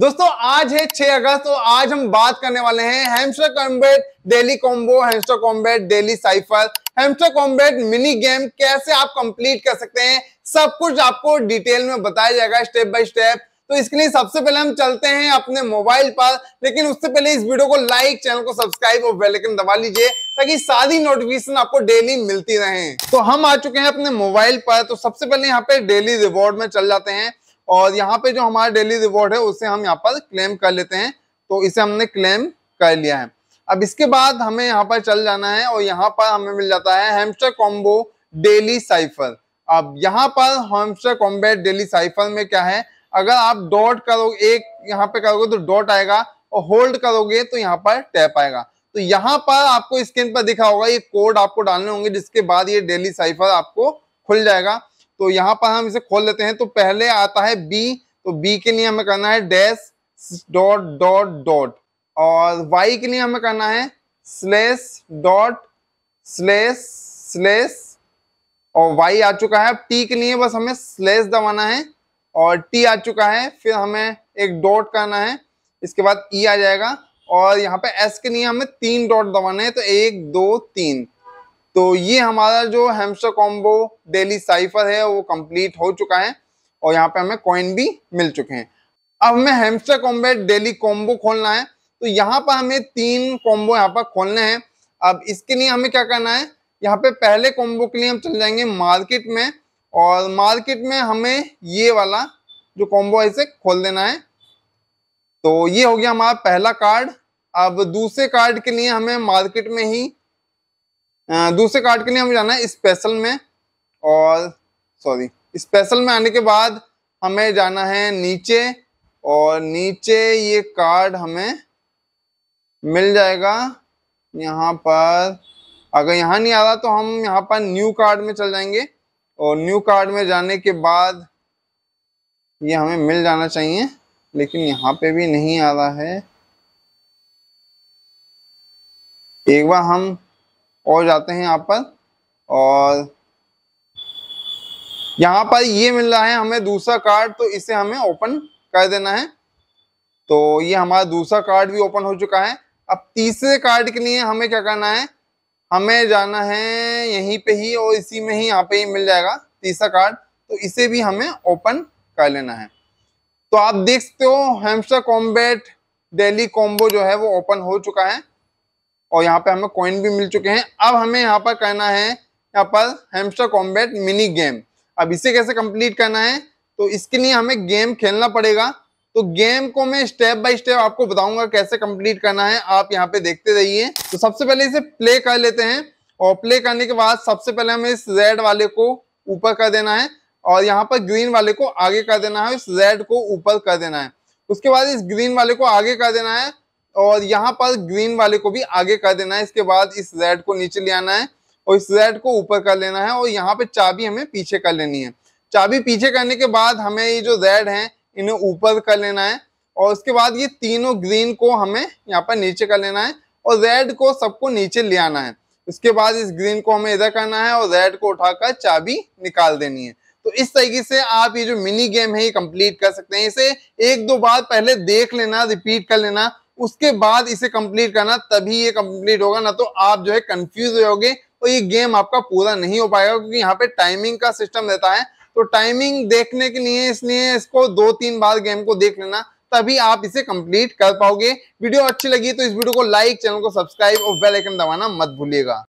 दोस्तों आज है 6 अगस्त तो आज हम बात करने वाले हैं Hamster Kombat daily combo Hamster Kombat daily cipher Hamster Kombat mini game कैसे आप कंप्लीट कर सकते हैं सब कुछ आपको डिटेल में बताया जाएगा स्टेप बाय स्टेप तो इसके लिए सबसे पहले हम चलते हैं अपने मोबाइल पर लेकिन उससे पहले इस वीडियो को लाइक चैनल को सब्सक्राइब और बेल आइकन दबा लीजिए ताकि सारी नोटिफिकेशन आपको डेली मिलती रहे तो हम आ चुके हैं अपने मोबाइल पर तो सबसे पहले यहाँ पे डेली रिवॉर्ड में चल जाते हैं और यहाँ पे जो हमारा डेली रिवॉर्ड है उसे हम यहाँ पर क्लेम कर लेते हैं तो इसे हमने क्लेम कर लिया है अब इसके बाद हमें यहाँ पर चल जाना है और यहाँ पर हमें मिल जाता है हेम्स्टर कॉम्बो डेली साइफर अब यहाँ पर हेमस्टर कॉम्बेट डेली साइफर में क्या है अगर आप डॉट करोगे एक यहाँ पे करोगे तो डॉट आएगा और होल्ड करोगे तो यहाँ पर टैप आएगा तो यहाँ पर आपको स्क्रीन पर दिखा होगा ये कोड आपको डालने होंगे जिसके बाद ये डेली साइफर आपको खुल जाएगा तो यहाँ पर हम इसे खोल लेते हैं तो पहले आता है बी तो बी के लिए हमें करना है डैश डॉट डॉट डॉट और वाई के लिए हमें करना है स्लेस डॉट स्लेस स्लेस और वाई आ चुका है अब टी के लिए बस हमें स्लेस दबाना है और टी आ चुका है फिर हमें एक डॉट करना है इसके बाद ई e आ जाएगा और यहाँ पे एस के लिए हमें तीन डॉट दबाना है तो एक दो तीन तो ये हमारा जो हेमस्टर कॉम्बो डेली साइफर है वो कंप्लीट हो चुका है और यहाँ पे हमें कॉइन भी मिल चुके हैं अब हमें हेमस्टर कॉम्बो डेली कॉम्बो खोलना है तो यहाँ पर हमें तीन कॉम्बो यहाँ पर खोलने हैं अब इसके लिए हमें क्या करना है यहाँ पे पहले कॉम्बो के लिए हम चल जाएंगे मार्केट में और मार्केट में हमें ये वाला जो कॉम्बो है इसे खोल देना है तो ये हो गया हमारा पहला कार्ड अब दूसरे कार्ड के लिए हमें मार्केट में ही दूसरे कार्ड के लिए हमें जाना है स्पेशल में और सॉरी स्पेशल में आने के बाद हमें जाना है नीचे और नीचे ये कार्ड हमें मिल जाएगा यहाँ पर अगर यहाँ नहीं आ रहा तो हम यहाँ पर न्यू कार्ड में चल जाएंगे और न्यू कार्ड में जाने के बाद ये हमें मिल जाना चाहिए लेकिन यहाँ पे भी नहीं आ रहा है एक बार हम और जाते हैं यहाँ पर और यहाँ पर ये मिल रहा है हमें दूसरा कार्ड तो इसे हमें ओपन कर देना है तो ये हमारा दूसरा कार्ड भी ओपन हो चुका है अब तीसरे कार्ड के लिए हमें क्या करना है हमें जाना है यहीं पे ही और इसी में ही यहाँ पे ही मिल जाएगा तीसरा कार्ड तो इसे भी हमें ओपन कर लेना है तो आप देख सकते हो हेमस्टर कॉम्बेट डेली कॉम्बो जो है वो ओपन हो चुका है और यहाँ पे हमें कॉइन भी मिल चुके हैं अब हमें यहाँ पर करना है यहाँ पर हेमस्टर कॉम्बैट मिनी गेम अब इसे कैसे कंप्लीट करना है तो इसके लिए हमें गेम खेलना पड़ेगा तो गेम को मैं स्टेप बाय स्टेप आपको बताऊंगा कैसे कंप्लीट करना है आप यहाँ पे देखते रहिए तो सबसे पहले इसे प्ले कर लेते हैं और प्ले करने के बाद सबसे पहले हमें इस रेड वाले को ऊपर कर देना है और यहाँ पर ग्रीन वाले को आगे कर देना है इस रेड को ऊपर कर देना है उसके बाद इस ग्रीन वाले को आगे कर देना है और यहाँ पर ग्रीन वाले को भी आगे कर देना है इसके बाद इस रेड को नीचे ले आना है और इस रेड को ऊपर कर लेना है और यहाँ पे चाबी हमें पीछे कर लेनी है चाबी पीछे करने के बाद हमें ये जो रेड है इन्हें ऊपर कर लेना है और उसके बाद ये तीनों ग्रीन को हमें यहाँ पर नीचे कर लेना है और रेड को सबको नीचे ले आना है उसके बाद इस ग्रीन को हमें इधर करना है और रेड को उठाकर चाबी निकाल देनी है तो इस तरीके से आप ये जो मिनी गेम है ये कंप्लीट कर सकते हैं इसे एक दो बार पहले देख लेना रिपीट कर लेना उसके बाद इसे कंप्लीट करना तभी ये कंप्लीट होगा ना तो आप जो है कंफ्यूज होगे और ये गेम आपका पूरा नहीं हो पाएगा क्योंकि यहाँ पे टाइमिंग का सिस्टम रहता है तो टाइमिंग देखने के लिए इसलिए इसको दो तीन बार गेम को देख लेना तभी आप इसे कंप्लीट कर पाओगे वीडियो अच्छी लगी तो इस वीडियो को लाइक चैनल को सब्सक्राइब और बेल आइकन दबाना मत भूलिएगा